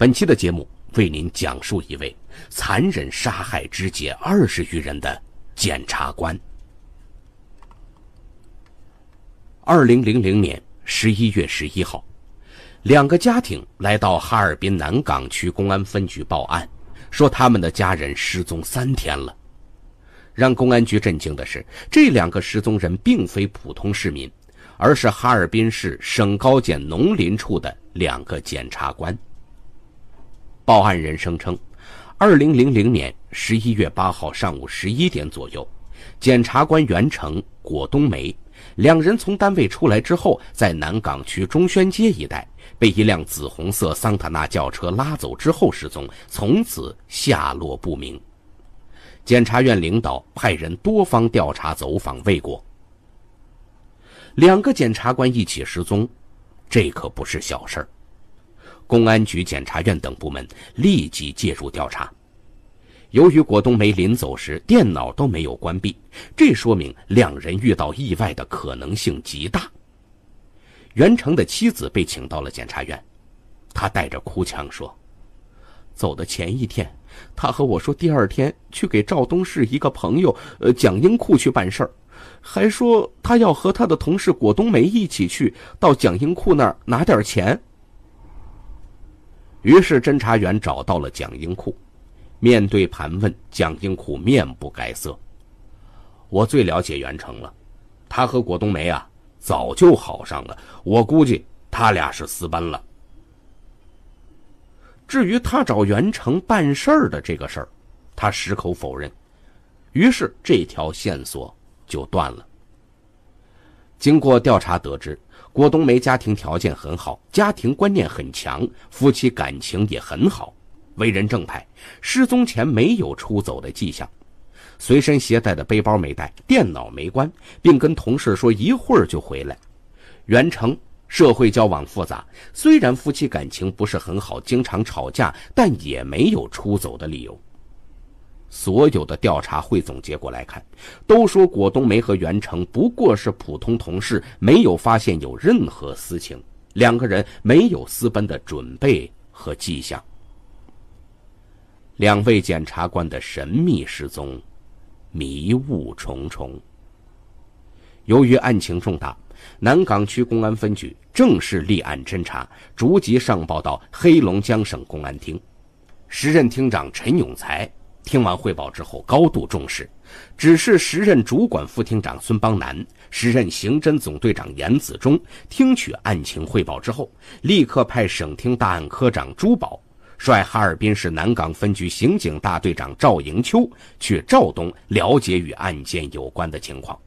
本期的节目为您讲述一位残忍杀害、肢解二十余人的检察官。二零零零年十一月十一号，两个家庭来到哈尔滨南岗区公安分局报案，说他们的家人失踪三天了。让公安局震惊的是，这两个失踪人并非普通市民，而是哈尔滨市省高检农林处的两个检察官。报案人声称，二零零零年十一月八号上午十一点左右，检察官袁成、果冬梅两人从单位出来之后，在南岗区中宣街一带被一辆紫红色桑塔纳轿车拉走之后失踪，从此下落不明。检察院领导派人多方调查走访未果。两个检察官一起失踪，这可不是小事儿。公安局、检察院等部门立即介入调查。由于果冬梅临走时电脑都没有关闭，这说明两人遇到意外的可能性极大。袁成的妻子被请到了检察院，他带着哭腔说：“走的前一天，他和我说第二天去给赵东市一个朋友，呃，蒋英库去办事儿，还说他要和他的同事果冬梅一起去到蒋英库那儿拿点钱。”于是，侦查员找到了蒋英库。面对盘问，蒋英库面不改色。我最了解袁成了，他和果冬梅啊早就好上了。我估计他俩是私奔了。至于他找袁成办事儿的这个事儿，他矢口否认。于是，这条线索就断了。经过调查，得知。郭冬梅家庭条件很好，家庭观念很强，夫妻感情也很好，为人正派。失踪前没有出走的迹象，随身携带的背包没带，电脑没关，并跟同事说一会儿就回来。袁成社会交往复杂，虽然夫妻感情不是很好，经常吵架，但也没有出走的理由。所有的调查汇总结果来看，都说果冬梅和袁成不过是普通同事，没有发现有任何私情，两个人没有私奔的准备和迹象。两位检察官的神秘失踪，迷雾重重。由于案情重大，南岗区公安分局正式立案侦查，逐级上报到黑龙江省公安厅，时任厅长陈永才。听完汇报之后，高度重视。指示时任主管副厅长孙邦南、时任刑侦总队长严子忠听取案情汇报之后，立刻派省厅大案科长朱宝率哈尔滨市南岗分局刑警大队长赵迎秋去肇东了解与案件有关的情况，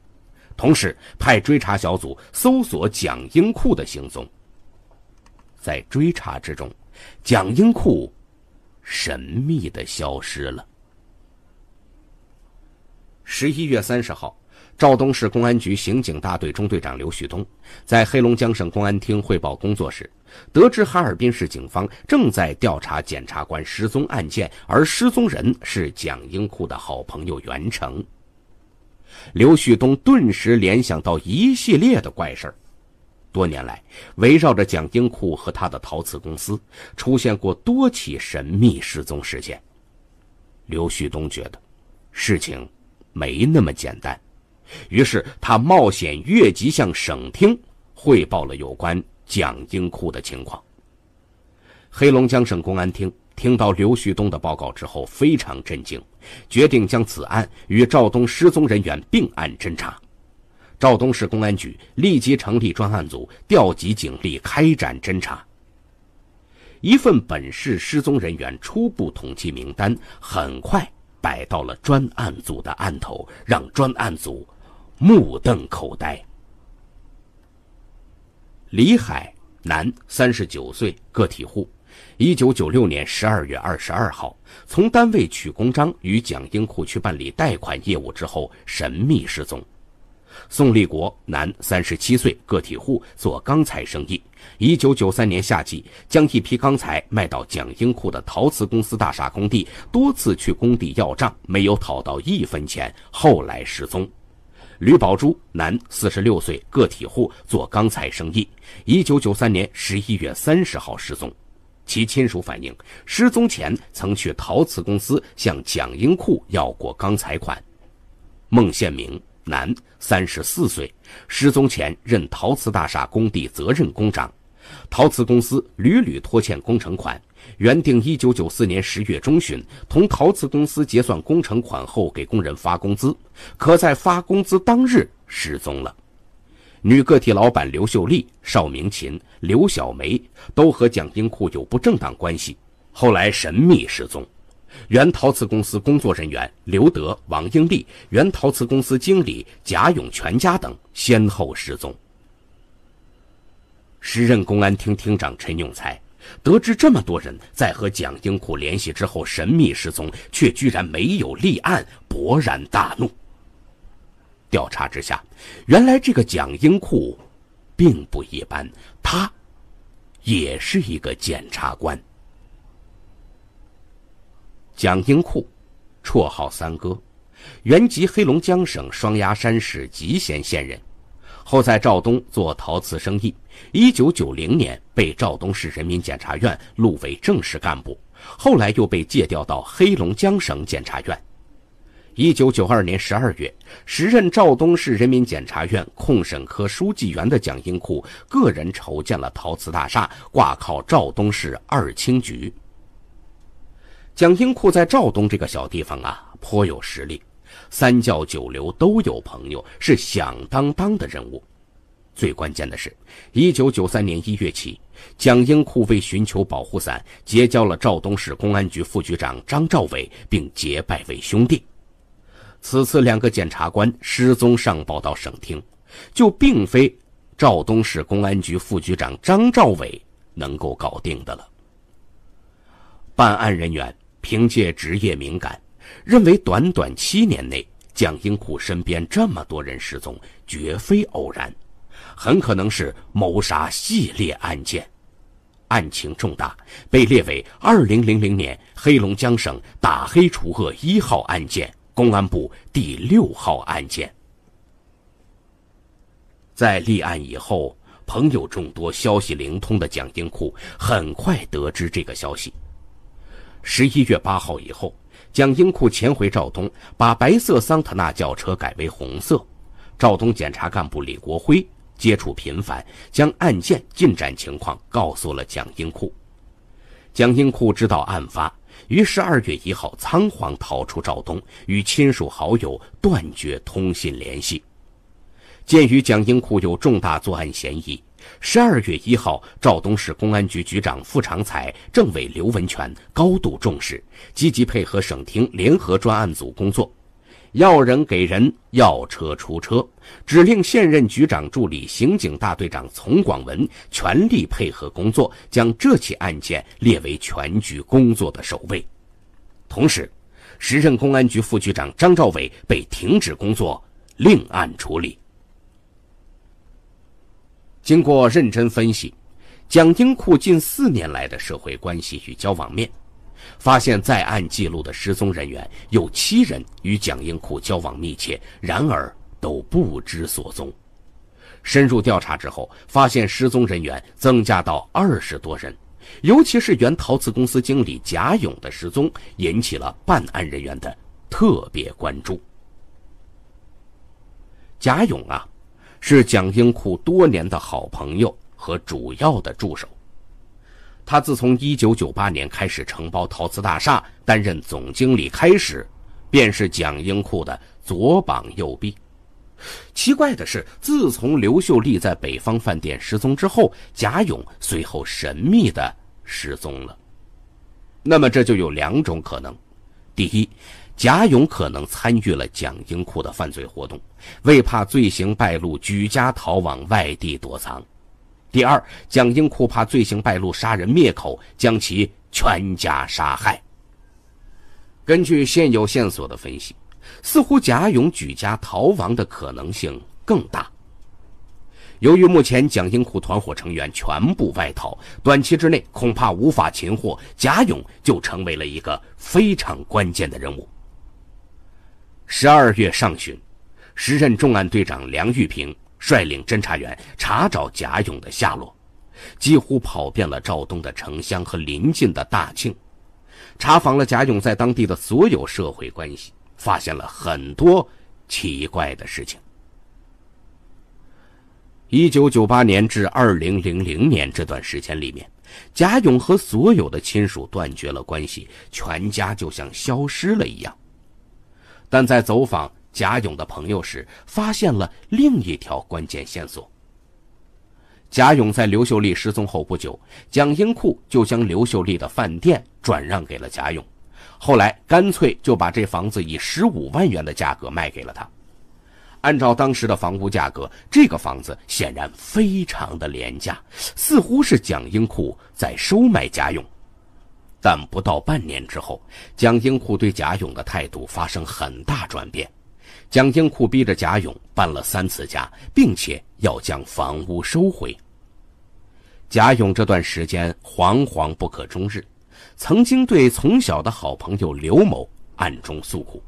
同时派追查小组搜索蒋英库的行踪。在追查之中，蒋英库神秘的消失了。十一月三十号，肇东市公安局刑警大队中队长刘旭东在黑龙江省公安厅汇报工作时，得知哈尔滨市警方正在调查检察官失踪案件，而失踪人是蒋英库的好朋友袁成。刘旭东顿时联想到一系列的怪事儿。多年来，围绕着蒋英库和他的陶瓷公司，出现过多起神秘失踪事件。刘旭东觉得，事情。没那么简单，于是他冒险越级向省厅汇报了有关蒋英库的情况。黑龙江省公安厅听到刘旭东的报告之后，非常震惊，决定将此案与赵东失踪人员并案侦查。肇东市公安局立即成立专案组，调集警力开展侦查。一份本市失踪人员初步统计名单很快。摆到了专案组的案头，让专案组目瞪口呆。李海，男，三十九岁，个体户，一九九六年十二月二十二号从单位取公章，与蒋英库去办理贷款业务之后，神秘失踪。宋立国，男，三十七岁，个体户，做钢材生意。一九九三年夏季，将一批钢材卖到蒋英库的陶瓷公司大厦工地，多次去工地要账，没有讨到一分钱，后来失踪。吕宝珠，男，四十六岁，个体户，做钢材生意。一九九三年十一月三十号失踪，其亲属反映，失踪前曾去陶瓷公司向蒋英库要过钢材款。孟宪明。男，三十四岁，失踪前任陶瓷大厦工地责任工长，陶瓷公司屡屡拖欠工程款，原定一九九四年十月中旬同陶瓷公司结算工程款后给工人发工资，可在发工资当日失踪了。女个体老板刘秀丽、邵明琴、刘小梅都和蒋英库有不正当关系，后来神秘失踪。原陶瓷公司工作人员刘德、王英丽，原陶瓷公司经理贾永全家等先后失踪。时任公安厅厅长陈永才得知这么多人在和蒋英库联系之后神秘失踪，却居然没有立案，勃然大怒。调查之下，原来这个蒋英库并不一般，他也是一个检察官。蒋英库，绰号“三哥”，原籍黑龙江省双鸭山市集贤县人，后在肇东做陶瓷生意。一九九零年被肇东市人民检察院录为正式干部，后来又被借调到黑龙江省检察院。一九九二年十二月，时任肇东市人民检察院控审科书记员的蒋英库，个人筹建了陶瓷大厦，挂靠肇东市二轻局。蒋英库在赵东这个小地方啊，颇有实力，三教九流都有朋友，是响当当的人物。最关键的是，一九九三年一月起，蒋英库为寻求保护伞，结交了赵东市公安局副局长张兆伟，并结拜为兄弟。此次两个检察官失踪上报到省厅，就并非赵东市公安局副局长张兆伟能够搞定的了。办案人员。凭借职业敏感，认为短短七年内蒋英库身边这么多人失踪，绝非偶然，很可能是谋杀系列案件，案情重大，被列为2000年黑龙江省打黑除恶一号案件、公安部第六号案件。在立案以后，朋友众多、消息灵通的蒋英库很快得知这个消息。十一月八号以后，蒋英库潜回肇东，把白色桑塔纳轿车改为红色。肇东检察干部李国辉接触频繁，将案件进展情况告诉了蒋英库。蒋英库知道案发，于十二月一号仓皇逃出肇东，与亲属好友断绝通信联系。鉴于蒋英库有重大作案嫌疑。十二月一号，肇东市公安局局长付长才、政委刘文全高度重视，积极配合省厅联合专案组工作，要人给人，要车出车，指令现任局长助理、刑警大队长丛广文全力配合工作，将这起案件列为全局工作的首位。同时，时任公安局副局长张兆伟被停止工作，另案处理。经过认真分析，蒋英库近四年来的社会关系与交往面，发现在案记录的失踪人员有七人与蒋英库交往密切，然而都不知所踪。深入调查之后，发现失踪人员增加到二十多人，尤其是原陶瓷公司经理贾勇的失踪引起了办案人员的特别关注。贾勇啊。是蒋英库多年的好朋友和主要的助手。他自从1998年开始承包陶瓷大厦，担任总经理开始，便是蒋英库的左膀右臂。奇怪的是，自从刘秀丽在北方饭店失踪之后，贾勇随后神秘的失踪了。那么，这就有两种可能：第一，贾勇可能参与了蒋英库的犯罪活动，为怕罪行败露，举家逃往外地躲藏。第二，蒋英库怕罪行败露，杀人灭口，将其全家杀害。根据现有线索的分析，似乎贾勇举家逃亡的可能性更大。由于目前蒋英库团伙成员全部外逃，短期之内恐怕无法擒获贾勇，就成为了一个非常关键的人物。十二月上旬，时任重案队长梁玉平率领侦查员查找贾勇的下落，几乎跑遍了肇东的城乡和邻近的大庆，查访了贾勇在当地的所有社会关系，发现了很多奇怪的事情。一九九八年至二零零零年这段时间里面，贾勇和所有的亲属断绝了关系，全家就像消失了一样。但在走访贾勇的朋友时，发现了另一条关键线索。贾勇在刘秀丽失踪后不久，蒋英库就将刘秀丽的饭店转让给了贾勇，后来干脆就把这房子以十五万元的价格卖给了他。按照当时的房屋价格，这个房子显然非常的廉价，似乎是蒋英库在收买贾勇。但不到半年之后，蒋英库对贾勇的态度发生很大转变，蒋英库逼着贾勇搬了三次家，并且要将房屋收回。贾勇这段时间惶惶不可终日，曾经对从小的好朋友刘某暗中诉苦。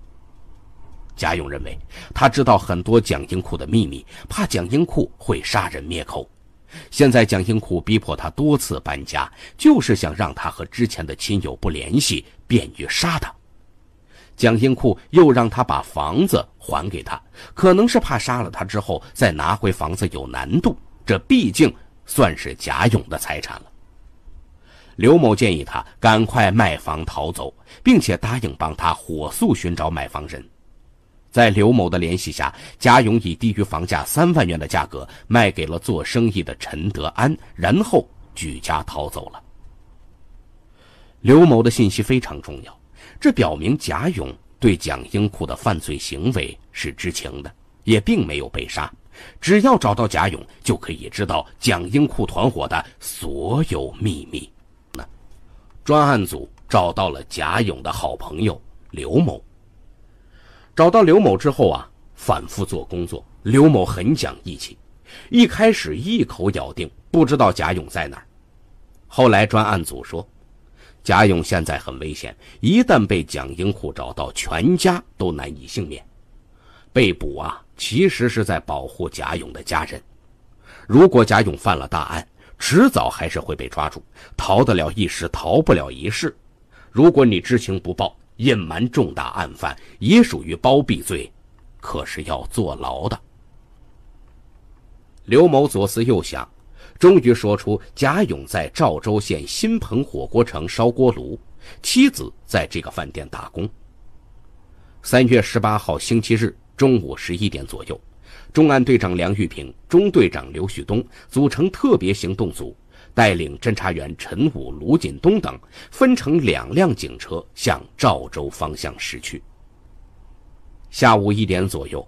贾勇认为他知道很多蒋英库的秘密，怕蒋英库会杀人灭口。现在蒋英库逼迫他多次搬家，就是想让他和之前的亲友不联系，便于杀他。蒋英库又让他把房子还给他，可能是怕杀了他之后再拿回房子有难度，这毕竟算是贾勇的财产了。刘某建议他赶快卖房逃走，并且答应帮他火速寻找买房人。在刘某的联系下，贾勇以低于房价三万元的价格卖给了做生意的陈德安，然后举家逃走了。刘某的信息非常重要，这表明贾勇对蒋英库的犯罪行为是知情的，也并没有被杀。只要找到贾勇，就可以知道蒋英库团伙的所有秘密。那专案组找到了贾勇的好朋友刘某。找到刘某之后啊，反复做工作。刘某很讲义气，一开始一口咬定不知道贾勇在哪儿。后来专案组说，贾勇现在很危险，一旦被蒋英库找到，全家都难以幸免。被捕啊，其实是在保护贾勇的家人。如果贾勇犯了大案，迟早还是会被抓住，逃得了一时，逃不了一世。如果你知情不报。隐瞒重大案犯也属于包庇罪，可是要坐牢的。刘某左思右想，终于说出贾勇在赵州县新鹏火锅城烧锅炉，妻子在这个饭店打工。三月十八号星期日中午十一点左右，重案队长梁玉平、中队长刘旭东组成特别行动组。带领侦查员陈武、卢锦东等，分成两辆警车向赵州方向驶去。下午一点左右，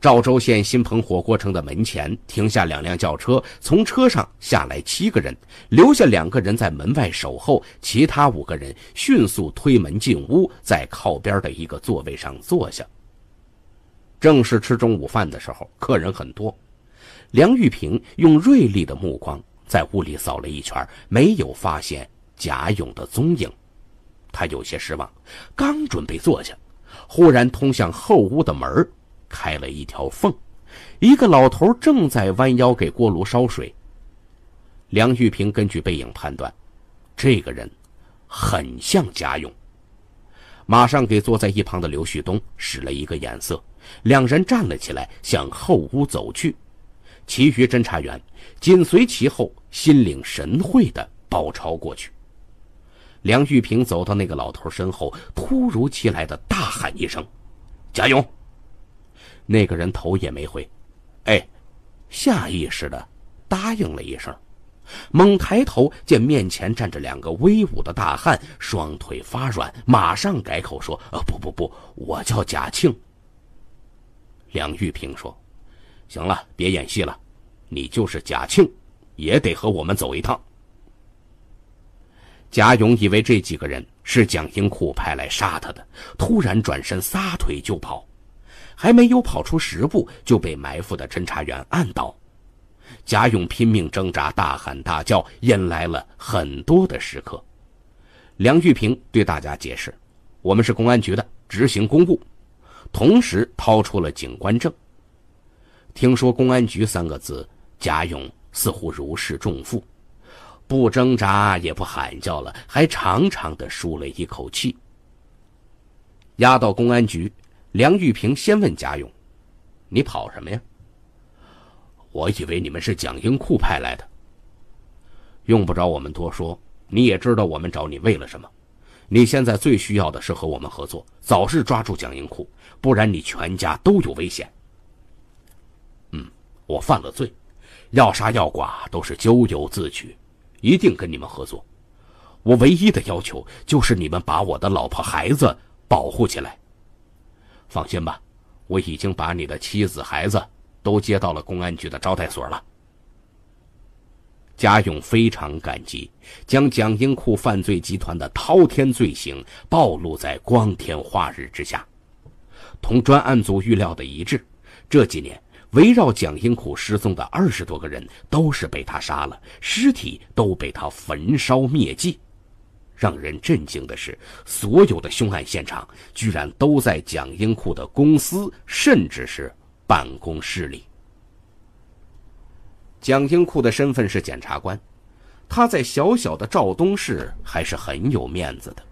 赵州县新鹏火锅城的门前停下两辆轿车，从车上下来七个人，留下两个人在门外守候，其他五个人迅速推门进屋，在靠边的一个座位上坐下。正是吃中午饭的时候，客人很多。梁玉平用锐利的目光。在屋里扫了一圈，没有发现贾勇的踪影，他有些失望。刚准备坐下，忽然通向后屋的门开了一条缝，一个老头正在弯腰给锅炉烧水。梁玉平根据背影判断，这个人很像贾勇，马上给坐在一旁的刘旭东使了一个眼色，两人站了起来，向后屋走去。其余侦查员。紧随其后，心领神会的包抄过去。梁玉平走到那个老头身后，突如其来的大喊一声：“贾勇！”那个人头也没回，哎，下意识的答应了一声，猛抬头见面前站着两个威武的大汉，双腿发软，马上改口说：“呃，不不不，我叫贾庆。”梁玉平说：“行了，别演戏了。”你就是贾庆，也得和我们走一趟。贾勇以为这几个人是蒋英库派来杀他的，突然转身撒腿就跑，还没有跑出十步，就被埋伏的侦查员按倒。贾勇拼命挣扎，大喊大叫，引来了很多的食客。梁玉平对大家解释：“我们是公安局的，执行公务。”同时掏出了警官证。听说公安局三个字。贾勇似乎如释重负，不挣扎也不喊叫了，还长长的舒了一口气。押到公安局，梁玉平先问贾勇：“你跑什么呀？”“我以为你们是蒋英库派来的。”“用不着我们多说，你也知道我们找你为了什么。你现在最需要的是和我们合作，早日抓住蒋英库，不然你全家都有危险。”“嗯，我犯了罪。”要杀要剐都是咎由自取，一定跟你们合作。我唯一的要求就是你们把我的老婆孩子保护起来。放心吧，我已经把你的妻子孩子都接到了公安局的招待所了。贾勇非常感激，将蒋英库犯罪集团的滔天罪行暴露在光天化日之下。同专案组预料的一致，这几年。围绕蒋英库失踪的二十多个人，都是被他杀了，尸体都被他焚烧灭迹。让人震惊的是，所有的凶案现场居然都在蒋英库的公司，甚至是办公室里。蒋英库的身份是检察官，他在小小的赵东市还是很有面子的。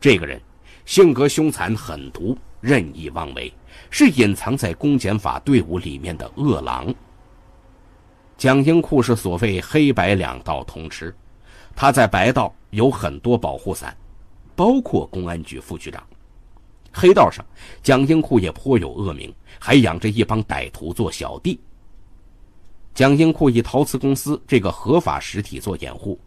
这个人性格凶残、狠毒、任意妄为。是隐藏在公检法队伍里面的恶狼。蒋英库是所谓黑白两道通吃，他在白道有很多保护伞，包括公安局副局长；黑道上，蒋英库也颇有恶名，还养着一帮歹徒做小弟。蒋英库以陶瓷公司这个合法实体做掩护，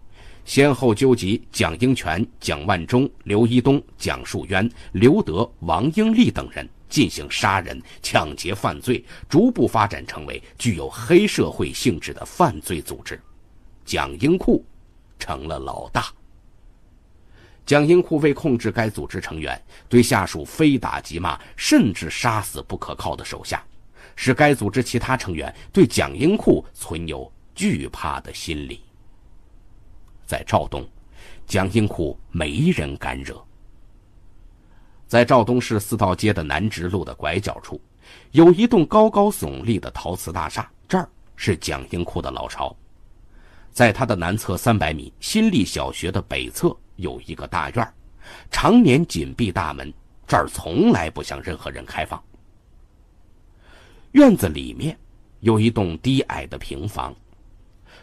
先后纠集蒋英权、蒋万忠、刘一东、蒋树渊、刘德、王英利等人。进行杀人、抢劫犯罪，逐步发展成为具有黑社会性质的犯罪组织。蒋英库成了老大。蒋英库为控制该组织成员，对下属非打即骂，甚至杀死不可靠的手下，使该组织其他成员对蒋英库存有惧怕的心理。在赵东，蒋英库没人敢惹。在赵东市四道街的南直路的拐角处，有一栋高高耸立的陶瓷大厦，这儿是蒋英库的老巢。在他的南侧三百米，新立小学的北侧有一个大院，常年紧闭大门，这儿从来不向任何人开放。院子里面有一栋低矮的平房，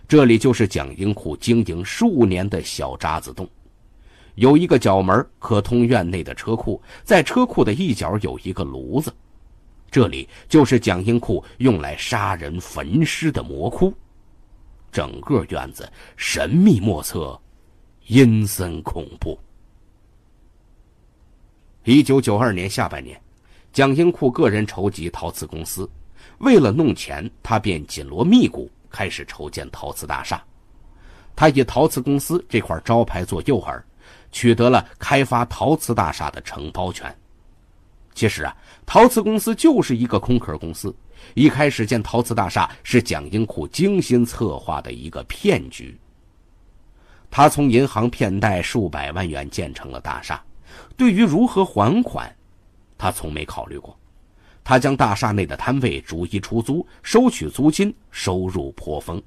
这里就是蒋英库经营数年的小渣子洞。有一个角门可通院内的车库，在车库的一角有一个炉子，这里就是蒋英库用来杀人焚尸的魔窟。整个院子神秘莫测，阴森恐怖。一九九二年下半年，蒋英库个人筹集陶瓷公司，为了弄钱，他便紧锣密鼓开始筹建陶瓷大厦。他以陶瓷公司这块招牌做诱饵。取得了开发陶瓷大厦的承包权。其实啊，陶瓷公司就是一个空壳公司。一开始建陶瓷大厦是蒋英库精心策划的一个骗局。他从银行骗贷数百万元建成了大厦，对于如何还款，他从没考虑过。他将大厦内的摊位逐一出租，收取租金，收入颇丰。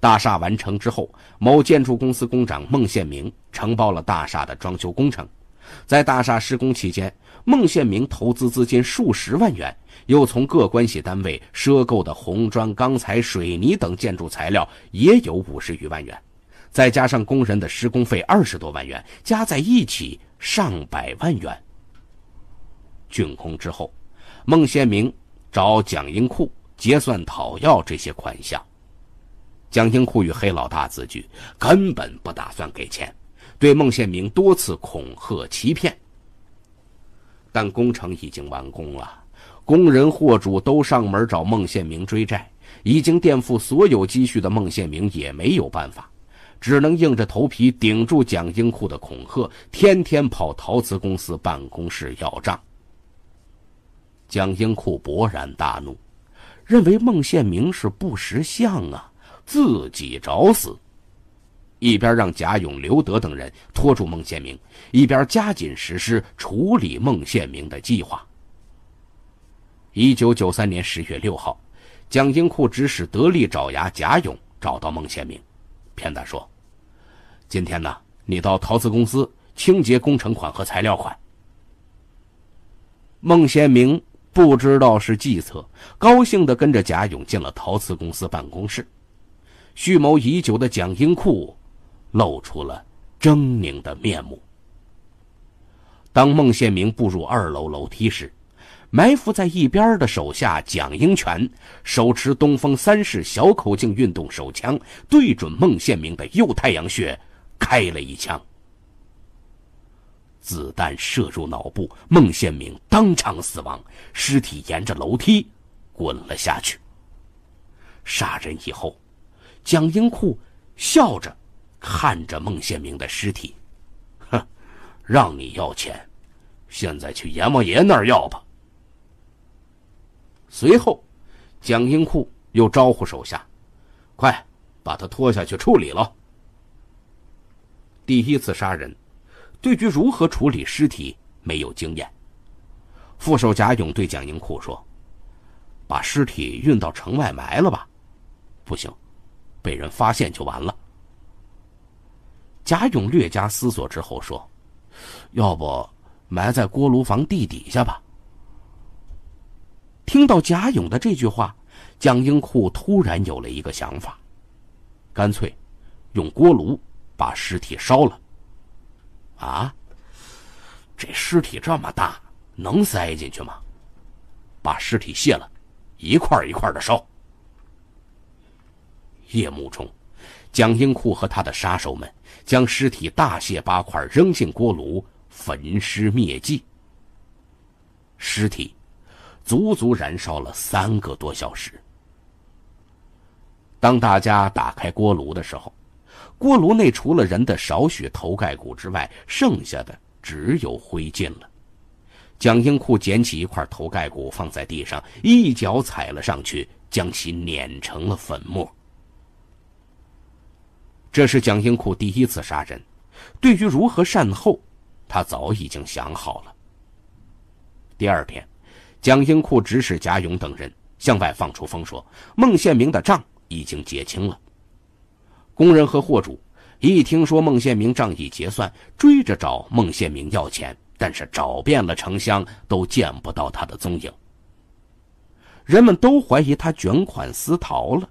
大厦完成之后，某建筑公司工长孟宪明承包了大厦的装修工程。在大厦施工期间，孟宪明投资资金数十万元，又从各关系单位赊购的红砖、钢材、水泥等建筑材料也有五十余万元，再加上工人的施工费二十多万元，加在一起上百万元。竣工之后，孟宪明找蒋英库结算讨要这些款项。蒋英库与黑老大自居，根本不打算给钱，对孟宪明多次恐吓欺骗。但工程已经完工了，工人、货主都上门找孟宪明追债。已经垫付所有积蓄的孟宪明也没有办法，只能硬着头皮顶住蒋英库的恐吓，天天跑陶瓷公司办公室要账。蒋英库勃然大怒，认为孟宪明是不识相啊！自己找死，一边让贾勇、刘德等人拖住孟宪明，一边加紧实施处理孟宪明的计划。一九九三年十月六号，蒋经库指使得力爪牙贾勇找到孟宪明，骗他说：“今天呢，你到陶瓷公司清洁工程款和材料款。”孟宪明不知道是计策，高兴的跟着贾勇进了陶瓷公司办公室。蓄谋已久的蒋英库露出了狰狞的面目。当孟宪明步入二楼楼梯时，埋伏在一边的手下蒋英权手持东风三式小口径运动手枪，对准孟宪明的右太阳穴开了一枪。子弹射入脑部，孟宪明当场死亡，尸体沿着楼梯滚了下去。杀人以后。蒋英库笑着看着孟宪明的尸体，哼，让你要钱，现在去阎王爷那儿要吧。随后，蒋英库又招呼手下：“快把他拖下去处理了。”第一次杀人，对于如何处理尸体没有经验。副手贾勇对蒋英库说：“把尸体运到城外埋了吧。”不行。被人发现就完了。贾勇略加思索之后说：“要不埋在锅炉房地底下吧？”听到贾勇的这句话，蒋英库突然有了一个想法：干脆用锅炉把尸体烧了。啊，这尸体这么大，能塞进去吗？把尸体卸了，一块一块的烧。夜幕中，蒋英库和他的杀手们将尸体大卸八块，扔进锅炉焚尸灭迹。尸体足足燃烧了三个多小时。当大家打开锅炉的时候，锅炉内除了人的少许头盖骨之外，剩下的只有灰烬了。蒋英库捡起一块头盖骨放在地上，一脚踩了上去，将其碾成了粉末。这是蒋英库第一次杀人，对于如何善后，他早已经想好了。第二天，蒋英库指使贾勇等人向外放出风说孟宪明的账已经结清了。工人和货主一听说孟宪明账已结算，追着找孟宪明要钱，但是找遍了城乡都见不到他的踪影。人们都怀疑他卷款私逃了。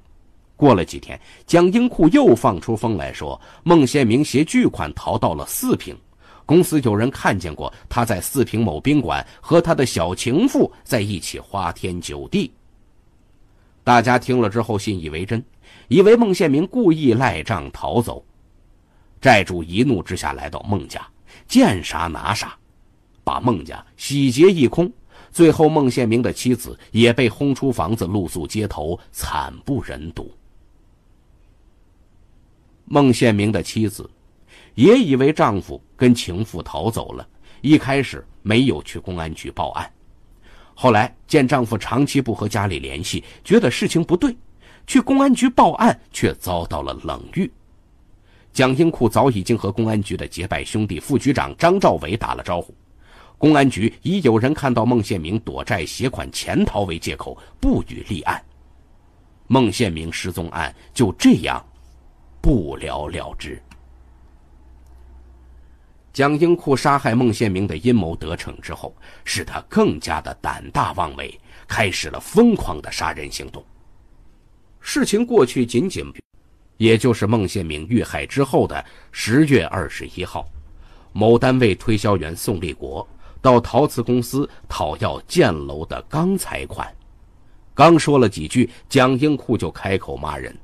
过了几天，蒋英库又放出风来说，孟宪明携巨款逃到了四平，公司有人看见过他在四平某宾馆和他的小情妇在一起花天酒地。大家听了之后信以为真，以为孟宪明故意赖账逃走，债主一怒之下来到孟家，见啥拿啥，把孟家洗劫一空，最后孟宪明的妻子也被轰出房子，露宿街头，惨不忍睹。孟宪明的妻子也以为丈夫跟情妇逃走了，一开始没有去公安局报案，后来见丈夫长期不和家里联系，觉得事情不对，去公安局报案却遭到了冷遇。蒋英库早已经和公安局的结拜兄弟副局长张兆伟打了招呼，公安局以有人看到孟宪明躲债携款潜逃为借口不予立案，孟宪明失踪案就这样。不了了之。蒋英库杀害孟宪明的阴谋得逞之后，使他更加的胆大妄为，开始了疯狂的杀人行动。事情过去仅仅，也就是孟宪明遇害之后的十月二十一号，某单位推销员宋立国到陶瓷公司讨要建楼的钢材款，刚说了几句，蒋英库就开口骂人。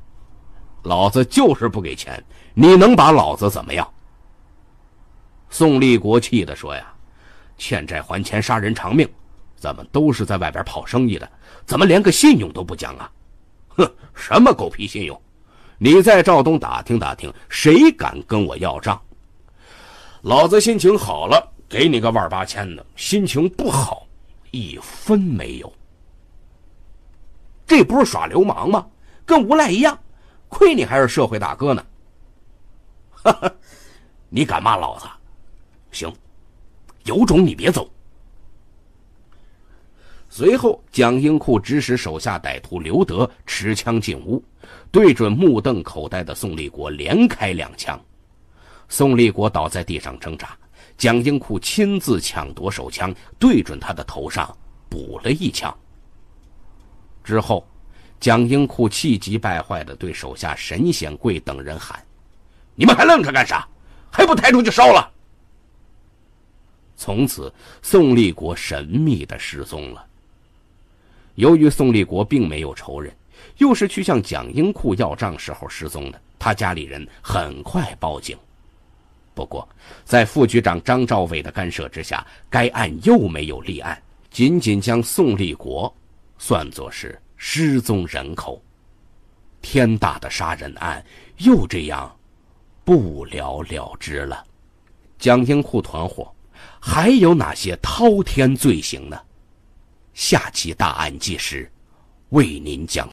老子就是不给钱，你能把老子怎么样？宋立国气的说：“呀，欠债还钱，杀人偿命，咱们都是在外边跑生意的，怎么连个信用都不讲啊？哼，什么狗屁信用？你在赵东打听打听，谁敢跟我要账？老子心情好了，给你个万八千的；心情不好，一分没有。这不是耍流氓吗？跟无赖一样。”亏你还是社会大哥呢！哈哈，你敢骂老子？行，有种你别走。随后，蒋英库指使手下歹徒刘德持枪进屋，对准目瞪口呆的宋立国连开两枪，宋立国倒在地上挣扎。蒋英库亲自抢夺手枪，对准他的头上补了一枪。之后。蒋英库气急败坏的对手下沈显贵等人喊：“你们还愣着干啥？还不抬出去烧了！”从此，宋立国神秘的失踪了。由于宋立国并没有仇人，又是去向蒋英库要账时候失踪的，他家里人很快报警。不过，在副局长张兆伟的干涉之下，该案又没有立案，仅仅将宋立国算作是。失踪人口，天大的杀人案又这样不了了之了。蒋英库团伙还有哪些滔天罪行呢？下期大案纪实为您讲。